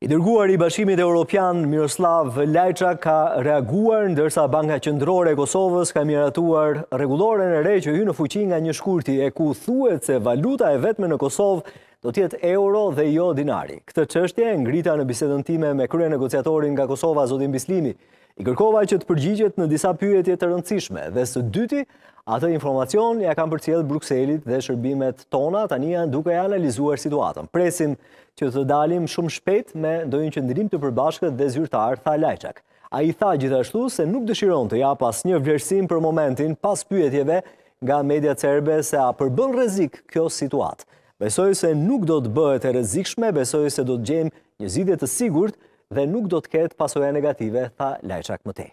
I dërguar i bashkimit e Europian, Miroslav Lajqa ka reaguar në dërsa Banka Qëndrore e Kosovës ka miratuar regulore në rej që ju në fuqin nga një shkurti e ku thuet se valuta e vetme në Kosovë do tjetë euro dhe jo dinari. Këtë qështje e ngrita në bisedën time me krye negociatorin nga Kosova, Zodin Bislimi, I kërkova që të përgjigjet në disa pyetje të rëndësishme dhe së dyti, atë informacion ja kam për cilë Bruxellit dhe shërbimet tona tani janë duke analizuar situatën. Presim që të dalim shumë shpet me dojnë qëndrim të përbashkët dhe zyrtar tha Lajqak. A i tha gjithashtu se nuk dëshiron të ja pas një vlerësim për momentin pas pyetjeve nga media cerbe se a përbën rezik kjo situatë. Besoj se nuk do të bëhet e rezikshme, besoj se do të gjem një zidhe të sigurt, dhe nuk do të ketë pasoja negative, tha Lajçak Mëtej.